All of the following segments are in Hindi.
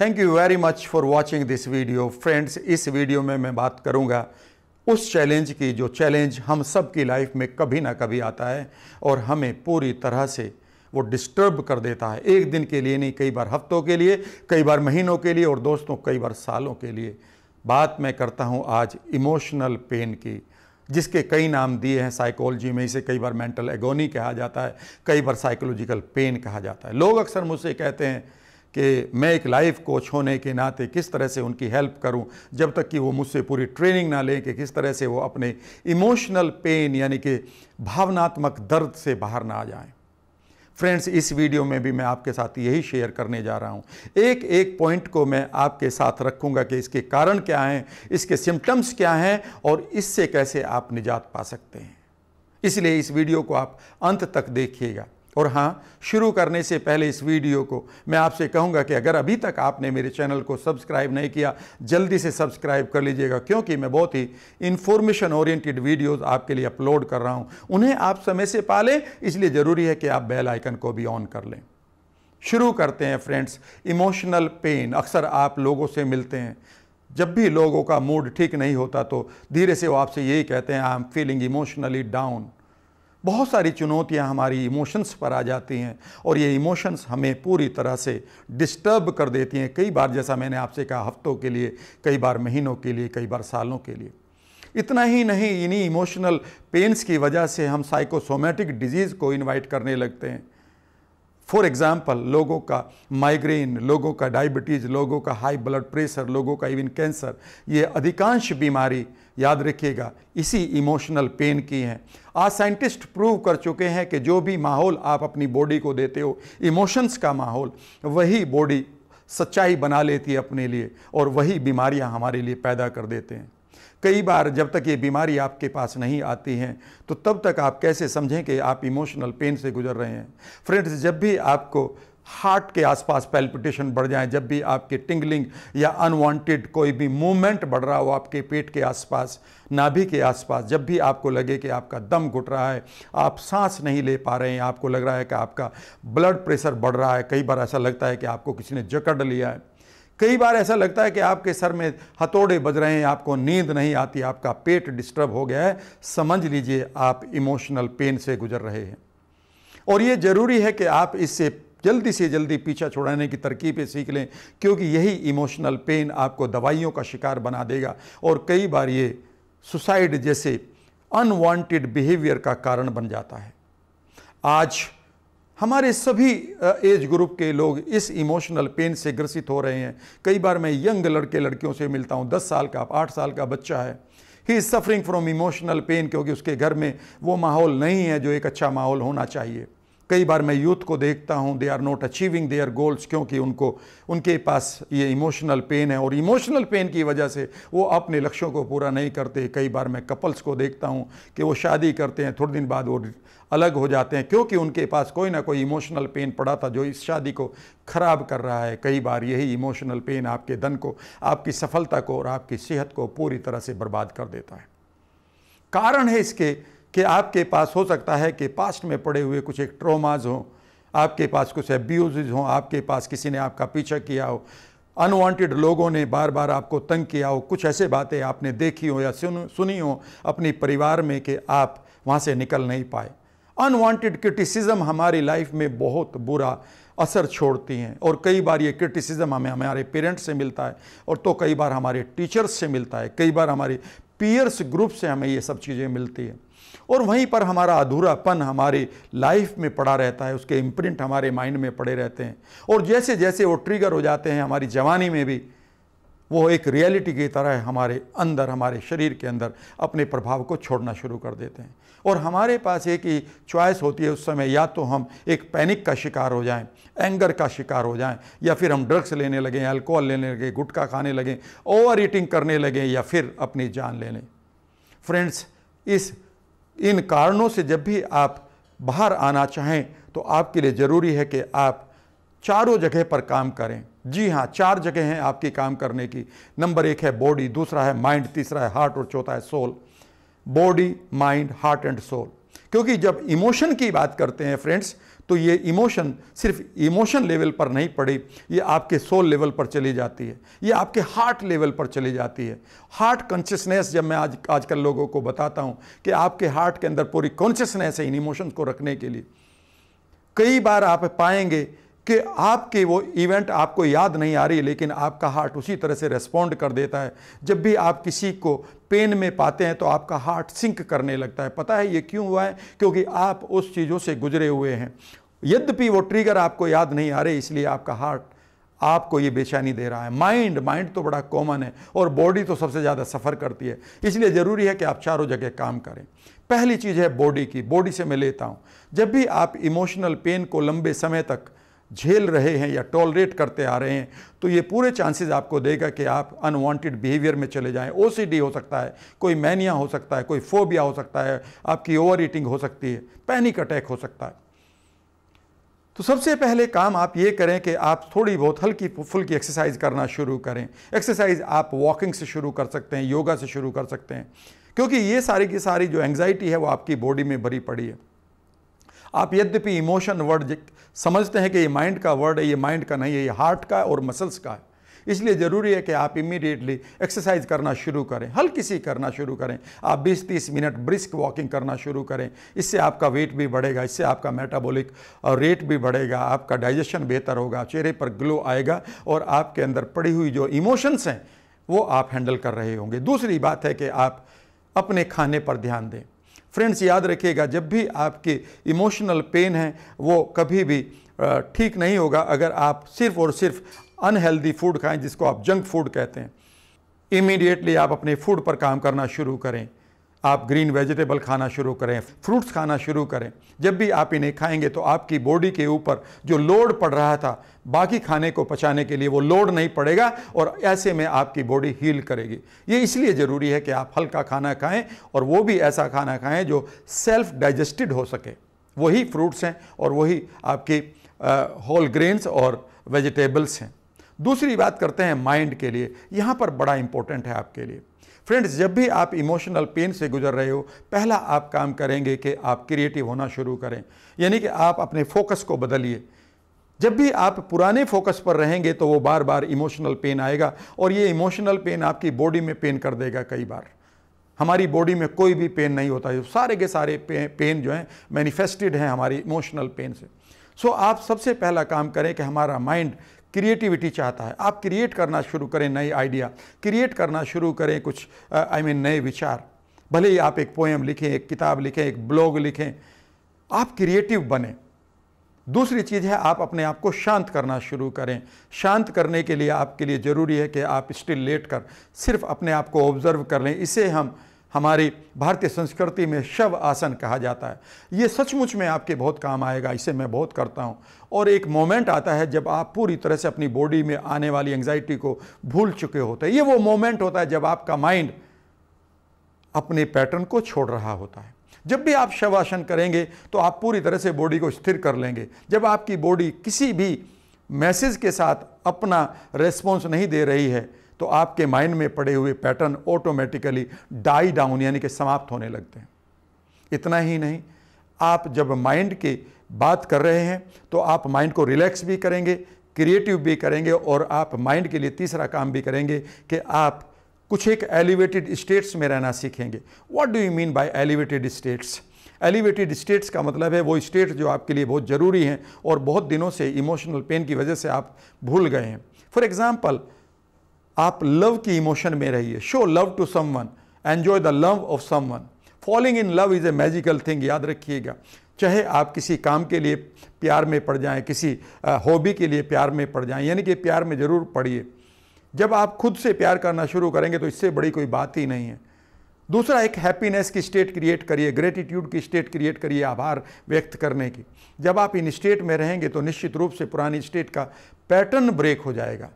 thank you very much for watching this video friends इस वीडियो में मैं बात करूँगा उस चैलेंज की जो चैलेंज हम सब की लाइफ में कभी ना कभी आता है और हमें पूरी तरह से वो डिस्टर्ब कर देता है एक दिन के लिए नहीं कई बार हफ्तों के लिए कई बार महीनों के लिए और दोस्तों कई बार सालों के लिए बात मैं करता हूँ आज इमोशनल पेन की जिसके कई नाम दिए हैं साइकोलॉजी में इसे कई बार मेंटल एगोनी कहा जाता है कई बार साइकोलॉजिकल पेन कहा जाता है लोग अक्सर मुझसे कहते हैं कि मैं एक लाइफ कोच होने के नाते किस तरह से उनकी हेल्प करूं जब तक कि वो मुझसे पूरी ट्रेनिंग ना लें कि किस तरह से वो अपने इमोशनल पेन यानी कि भावनात्मक दर्द से बाहर ना आ जाएं फ्रेंड्स इस वीडियो में भी मैं आपके साथ यही शेयर करने जा रहा हूँ एक एक पॉइंट को मैं आपके साथ रखूँगा कि इसके कारण क्या हैं इसके सिम्टम्स क्या हैं और इससे कैसे आप निजात पा सकते हैं इसलिए इस वीडियो को आप अंत तक देखिएगा और हाँ शुरू करने से पहले इस वीडियो को मैं आपसे कहूँगा कि अगर अभी तक आपने मेरे चैनल को सब्सक्राइब नहीं किया जल्दी से सब्सक्राइब कर लीजिएगा क्योंकि मैं बहुत ही इन्फॉर्मेशन ओरिएंटेड वीडियोस आपके लिए अपलोड कर रहा हूँ उन्हें आप समय से पालें इसलिए ज़रूरी है कि आप बेल आइकन को भी ऑन कर लें शुरू करते हैं फ्रेंड्स इमोशनल पेन अक्सर आप लोगों से मिलते हैं जब भी लोगों का मूड ठीक नहीं होता तो धीरे से वो आपसे यही कहते हैं I am feeling emotionally down बहुत सारी चुनौतियां हमारी इमोशंस पर आ जाती हैं और ये इमोशंस हमें पूरी तरह से डिस्टर्ब कर देती हैं कई बार जैसा मैंने आपसे कहा हफ्तों के लिए कई बार महीनों के लिए कई बार सालों के लिए इतना ही नहीं इन्हीं इमोशनल पेन्स की वजह से हम साइकोसोमेटिक डिजीज़ को इनवाइट करने लगते हैं फॉर एग्जाम्पल लोगों का माइग्रेन लोगों का डायबिटीज़ लोगों का हाई ब्लड प्रेशर लोगों का इवन कैंसर ये अधिकांश बीमारी याद रखिएगा इसी इमोशनल पेन की हैं आज साइंटिस्ट प्रूव कर चुके हैं कि जो भी माहौल आप अपनी बॉडी को देते हो इमोशंस का माहौल वही बॉडी सच्चाई बना लेती है अपने लिए और वही बीमारियां हमारे लिए पैदा कर देते हैं कई बार जब तक ये बीमारी आपके पास नहीं आती है तो तब तक आप कैसे समझें कि आप इमोशनल पेन से गुजर रहे हैं फ्रेंड्स जब भी आपको हार्ट के आसपास पैल्पिटेशन बढ़ जाए जब भी आपके टिंगलिंग या अनवांटेड कोई भी मूवमेंट बढ़ रहा हो आपके पेट के आसपास नाभि के आसपास जब भी आपको लगे कि आपका दम घुट रहा है आप सांस नहीं ले पा रहे हैं आपको लग रहा है कि आपका ब्लड प्रेशर बढ़ रहा है कई बार ऐसा लगता है कि आपको किसी ने जकड़ लिया है कई बार ऐसा लगता है कि आपके सर में हथौड़े बज रहे हैं आपको नींद नहीं आती आपका पेट डिस्टर्ब हो गया है समझ लीजिए आप इमोशनल पेन से गुजर रहे हैं और ये ज़रूरी है कि आप इससे जल्दी से जल्दी पीछा छुड़ाने की तरकीबें सीख लें क्योंकि यही इमोशनल पेन आपको दवाइयों का शिकार बना देगा और कई बार ये सुसाइड जैसे अनवांटेड बिहेवियर का कारण बन जाता है आज हमारे सभी एज ग्रुप के लोग इस इमोशनल पेन से ग्रसित हो रहे हैं कई बार मैं यंग लड़के लड़कियों से मिलता हूँ दस साल का आठ साल का बच्चा है he is suffering from emotional pain क्योंकि उसके घर में वो माहौल नहीं है जो एक अच्छा माहौल होना चाहिए कई बार मैं यूथ को देखता हूँ they are not achieving their goals क्योंकि उनको उनके पास ये इमोशनल पेन है और इमोशनल पेन की वजह से वो अपने लक्ष्यों को पूरा नहीं करते कई बार मैं कपल्स को देखता हूँ कि वो शादी करते हैं थोड़े दिन बाद वो अलग हो जाते हैं क्योंकि उनके पास कोई ना कोई इमोशनल पेन पड़ा था जो इस शादी को ख़राब कर रहा है कई बार यही इमोशनल पेन आपके धन को आपकी सफलता को और आपकी सेहत को पूरी तरह से बर्बाद कर देता है कारण है इसके कि आपके पास हो सकता है कि पास्ट में पड़े हुए कुछ एक ट्रोमाज हों आपके पास कुछ एब्यूज़ हों आपके पास किसी ने आपका पीछा किया हो अनवांटेड लोगों ने बार बार आपको तंग किया हो कुछ ऐसे बातें आपने देखी हो या सुन सुनी हो अपने परिवार में कि आप वहाँ से निकल नहीं पाए अनवांटेड क्रिटिसिज्म हमारी लाइफ में बहुत बुरा असर छोड़ती हैं और कई बार ये क्रिटिसिज्म हमें हमारे पेरेंट्स से मिलता है और तो कई बार हमारे टीचर्स से मिलता है कई बार हमारे पीयर्स ग्रुप से हमें ये सब चीज़ें मिलती हैं और वहीं पर हमारा अधूरापन हमारी लाइफ में पड़ा रहता है उसके इम्प्रिंट हमारे माइंड में पड़े रहते हैं और जैसे जैसे वो ट्रिगर हो जाते हैं हमारी जवानी में भी वो एक रियलिटी की तरह हमारे अंदर हमारे शरीर के अंदर अपने प्रभाव को छोड़ना शुरू कर देते हैं और हमारे पास एक ही चॉइस होती है उस समय या तो हम एक पैनिक का शिकार हो जाएं, एंगर का शिकार हो जाएं, या फिर हम ड्रग्स लेने लगें अल्कोहल लेने लगें गुटखा खाने लगें ओवर ईटिंग करने लगें या फिर अपनी जान ले लें फ्रेंड्स इस इन कारणों से जब भी आप बाहर आना चाहें तो आपके लिए ज़रूरी है कि आप चारों जगह पर काम करें जी हाँ चार जगह हैं आपकी काम करने की नंबर एक है बॉडी दूसरा है माइंड तीसरा है हार्ट और चौथा है soul body mind heart and soul क्योंकि जब इमोशन की बात करते हैं फ्रेंड्स तो ये इमोशन सिर्फ इमोशन लेवल पर नहीं पड़ी ये आपके सोल लेवल पर चली जाती है ये आपके हार्ट लेवल पर चली जाती है हार्ट कॉन्शियसनेस जब मैं आज आजकल लोगों को बताता हूँ कि आपके हार्ट के अंदर पूरी कॉन्शियसनेस है इन इमोशंस को रखने के लिए कई बार आप पाएंगे कि आपके वो इवेंट आपको याद नहीं आ रही लेकिन आपका हार्ट उसी तरह से रेस्पॉन्ड कर देता है जब भी आप किसी को पेन में पाते हैं तो आपका हार्ट सिंक करने लगता है पता है ये क्यों हुआ है क्योंकि आप उस चीज़ों से गुजरे हुए हैं यद्यपि वो ट्रिगर आपको याद नहीं आ रही इसलिए आपका हार्ट आपको ये बेचैनी दे रहा है माइंड माइंड तो बड़ा कॉमन है और बॉडी तो सबसे ज़्यादा सफ़र करती है इसलिए ज़रूरी है कि आप चारों जगह काम करें पहली चीज़ है बॉडी की बॉडी से मैं लेता हूँ जब भी आप इमोशनल पेन को लंबे समय तक झेल रहे हैं या टॉलरेट करते आ रहे हैं तो ये पूरे चांसेस आपको देगा कि आप अनवांटेड बिहेवियर में चले जाएं ओसीडी हो सकता है कोई मैनिया हो सकता है कोई फोबिया हो सकता है आपकी ओवर ईटिंग हो सकती है पैनिक अटैक हो सकता है तो सबसे पहले काम आप ये करें कि आप थोड़ी बहुत हल्की फुल्की एक्सरसाइज करना शुरू करें एक्सरसाइज आप वॉकिंग से शुरू कर सकते हैं योगा से शुरू कर सकते हैं क्योंकि ये सारी की सारी जो एंग्जाइटी है वो आपकी बॉडी में भरी पड़ी है आप यद्यपि इमोशन वर्ड समझते हैं कि ये माइंड का वर्ड है ये माइंड का नहीं है ये हार्ट का और मसल्स का है इसलिए ज़रूरी है कि आप इमीडिएटली एक्सरसाइज करना शुरू करें हल्की सी करना शुरू करें आप 20-30 मिनट ब्रिस्क वॉकिंग करना शुरू करें इससे आपका वेट भी बढ़ेगा इससे आपका मेटाबॉलिक रेट भी बढ़ेगा आपका डाइजेशन बेहतर होगा चेहरे पर ग्लो आएगा और आपके अंदर पड़ी हुई जो इमोशंस हैं वो आप हैंडल कर रहे होंगे दूसरी बात है कि आप अपने खाने पर ध्यान दें फ्रेंड्स याद रखिएगा जब भी आपके इमोशनल पेन है वो कभी भी ठीक नहीं होगा अगर आप सिर्फ और सिर्फ अनहेल्दी फूड खाएं जिसको आप जंक फूड कहते हैं इमीडिएटली आप अपने फूड पर काम करना शुरू करें आप ग्रीन वेजिटेबल खाना शुरू करें फ्रूट्स खाना शुरू करें जब भी आप इन्हें खाएंगे तो आपकी बॉडी के ऊपर जो लोड पड़ रहा था बाकी खाने को पचाने के लिए वो लोड नहीं पड़ेगा और ऐसे में आपकी बॉडी हील करेगी ये इसलिए ज़रूरी है कि आप हल्का खाना खाएं और वो भी ऐसा खाना खाएं जो सेल्फ डाइजेस्टिड हो सके वही फ्रूट्स हैं और वही आपकी होल ग्रेन्स और वेजिटेबल्स हैं दूसरी बात करते हैं माइंड के लिए यहाँ पर बड़ा इंपॉर्टेंट है आपके लिए फ्रेंड्स जब भी आप इमोशनल पेन से गुजर रहे हो पहला आप काम करेंगे कि आप क्रिएटिव होना शुरू करें यानी कि आप अपने फोकस को बदलिए जब भी आप पुराने फोकस पर रहेंगे तो वो बार बार इमोशनल पेन आएगा और ये इमोशनल पेन आपकी बॉडी में पेन कर देगा कई बार हमारी बॉडी में कोई भी पेन नहीं होता है सारे के सारे पेन जो हैं मैनिफेस्टेड हैं हमारी इमोशनल पेन से सो so, आप सबसे पहला काम करें कि हमारा माइंड क्रिएटिविटी चाहता है आप क्रिएट करना शुरू करें नए आइडिया क्रिएट करना शुरू करें कुछ आई मीन नए विचार भले ही आप एक पोएम लिखें एक किताब लिखें एक ब्लॉग लिखें आप क्रिएटिव बने दूसरी चीज़ है आप अपने आप को शांत करना शुरू करें शांत करने के लिए आपके लिए ज़रूरी है कि आप स्टिल लेट कर सिर्फ अपने आप को ऑब्ज़र्व कर लें इसे हम हमारी भारतीय संस्कृति में शव आसन कहा जाता है ये सचमुच में आपके बहुत काम आएगा इसे मैं बहुत करता हूँ और एक मोमेंट आता है जब आप पूरी तरह से अपनी बॉडी में आने वाली एंग्जाइटी को भूल चुके होते हैं ये वो मोमेंट होता है जब आपका माइंड अपने पैटर्न को छोड़ रहा होता है जब भी आप शवासन करेंगे तो आप पूरी तरह से बॉडी को स्थिर कर लेंगे जब आपकी बॉडी किसी भी मैसेज के साथ अपना रेस्पॉन्स नहीं दे रही है तो आपके माइंड में पड़े हुए पैटर्न ऑटोमेटिकली डाई डाउन यानी कि समाप्त होने लगते हैं इतना ही नहीं आप जब माइंड की बात कर रहे हैं तो आप माइंड को रिलैक्स भी करेंगे क्रिएटिव भी करेंगे और आप माइंड के लिए तीसरा काम भी करेंगे कि आप कुछ एक एलिवेटेड स्टेट्स में रहना सीखेंगे what do you mean by elevated states elevated states का मतलब है वो स्टेट्स जो आपके लिए बहुत ज़रूरी हैं और बहुत दिनों से इमोशनल पेन की वजह से आप भूल गए हैं फॉर एग्ज़ाम्पल आप लव की इमोशन में रहिए show love to someone enjoy the love of someone falling in love is a magical thing याद रखिएगा चाहे आप किसी काम के लिए प्यार में पड़ जाएं किसी हॉबी के लिए प्यार में पड़ जाएं यानी कि प्यार में ज़रूर पड़िए जब आप खुद से प्यार करना शुरू करेंगे तो इससे बड़ी कोई बात ही नहीं है दूसरा एक हैप्पीनेस की स्टेट क्रिएट करिए ग्रेटिट्यूड की स्टेट क्रिएट करिए आभार व्यक्त करने की जब आप इन स्टेट में रहेंगे तो निश्चित रूप से पुरानी स्टेट का पैटर्न ब्रेक हो जाएगा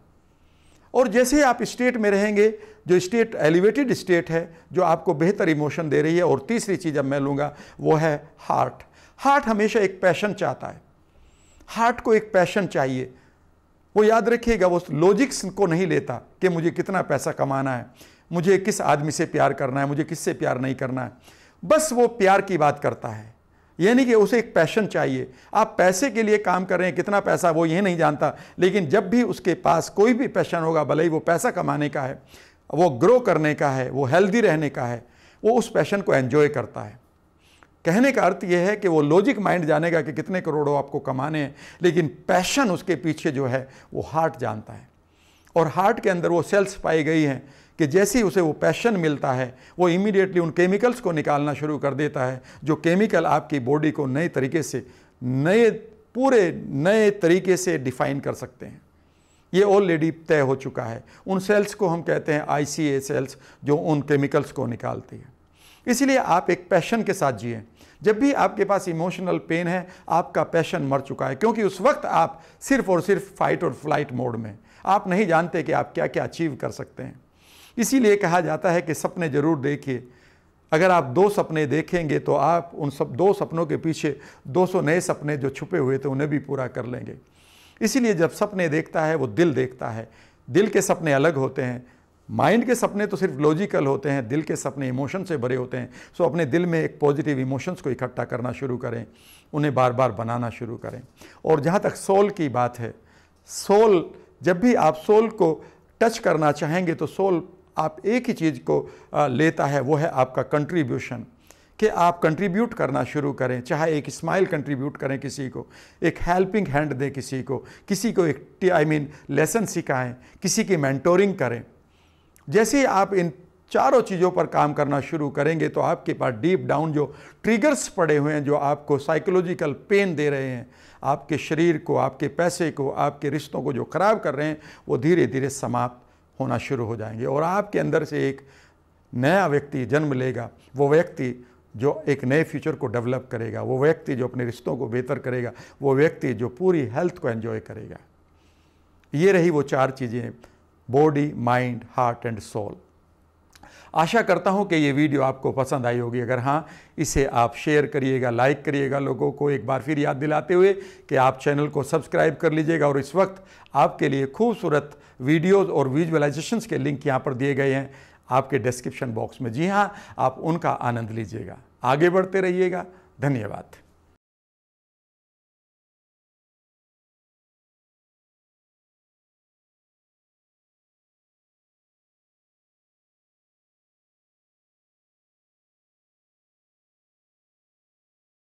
और जैसे ही आप स्टेट में रहेंगे जो स्टेट एलिवेटेड स्टेट है जो आपको बेहतर इमोशन दे रही है और तीसरी चीज़ अब मैं लूँगा वो है हार्ट हार्ट हमेशा एक पैशन चाहता है हार्ट को एक पैशन चाहिए वो याद रखिएगा वो लॉजिक्स को नहीं लेता कि मुझे कितना पैसा कमाना है मुझे किस आदमी से प्यार करना है मुझे किससे प्यार नहीं करना है बस वो प्यार की बात करता है यानी कि उसे एक पैशन चाहिए आप पैसे के लिए काम कर रहे हैं कितना पैसा वो ये नहीं जानता लेकिन जब भी उसके पास कोई भी पैशन होगा भले ही वो पैसा कमाने का है वो ग्रो करने का है वो हेल्दी रहने का है वो उस पैशन को एन्जॉय करता है कहने का अर्थ यह है कि वो लॉजिक माइंड जानेगा कि कितने करोड़ों आपको कमाने हैं लेकिन पैशन उसके पीछे जो है वो हार्ट जानता है और हार्ट के अंदर वो सेल्स पाई गई हैं कि जैसे ही उसे वो पैशन मिलता है वो इमीडिएटली उन केमिकल्स को निकालना शुरू कर देता है जो केमिकल आपकी बॉडी को नए तरीके से नए पूरे नए तरीके से डिफाइन कर सकते हैं ये ऑलरेडी तय हो चुका है उन सेल्स को हम कहते हैं आई सेल्स जो उन केमिकल्स को निकालती है इसलिए आप एक पैशन के साथ जिए जब भी आपके पास इमोशनल पेन है आपका पैशन मर चुका है क्योंकि उस वक्त आप सिर्फ और सिर्फ फाइट और फ्लाइट मोड में आप नहीं जानते कि आप क्या क्या अचीव कर सकते हैं इसीलिए कहा जाता है कि सपने जरूर देखिए अगर आप दो सपने देखेंगे तो आप उन सब दो सपनों के पीछे 200 नए सपने जो छुपे हुए थे उन्हें भी पूरा कर लेंगे इसीलिए जब सपने देखता है वो दिल देखता है दिल के सपने अलग होते हैं माइंड के सपने तो सिर्फ लॉजिकल होते हैं दिल के सपने इमोशन से भरे होते हैं सो अपने दिल में एक पॉजिटिव इमोशंस को इकट्ठा करना शुरू करें उन्हें बार बार बनाना शुरू करें और जहाँ तक सोल की बात है सोल जब भी आप सोल को टच करना चाहेंगे तो सोल आप एक ही चीज़ को लेता है वो है आपका कंट्रीब्यूशन कि आप कंट्रीब्यूट करना शुरू करें चाहे एक स्माइल कंट्रीब्यूट करें किसी को एक हेल्पिंग हैंड दें किसी को किसी को एक आई मीन लेसन सिखाएं किसी की मैंटोरिंग करें जैसे ही आप इन चारों चीज़ों पर काम करना शुरू करेंगे तो आपके पास डीप डाउन जो ट्रिगर्स पड़े हुए हैं जो आपको साइकोलॉजिकल पेन दे रहे हैं आपके शरीर को आपके पैसे को आपके रिश्तों को जो ख़राब कर रहे हैं वो धीरे धीरे समाप्त होना शुरू हो जाएंगे और आपके अंदर से एक नया व्यक्ति जन्म लेगा वो व्यक्ति जो एक नए फ्यूचर को डेवलप करेगा वो व्यक्ति जो अपने रिश्तों को बेहतर करेगा वो व्यक्ति जो पूरी हेल्थ को एन्जॉय करेगा ये रही वो चार चीज़ें body mind heart and soul आशा करता हूँ कि ये वीडियो आपको पसंद आई होगी अगर हाँ इसे आप शेयर करिएगा लाइक करिएगा लोगों को एक बार फिर याद दिलाते हुए कि आप चैनल को सब्सक्राइब कर लीजिएगा और इस वक्त आपके लिए खूबसूरत वीडियोज़ और विजुअलाइजेशंस के लिंक यहाँ पर दिए गए हैं आपके डिस्क्रिप्शन बॉक्स में जी हाँ आप उनका आनंद लीजिएगा आगे बढ़ते रहिएगा धन्यवाद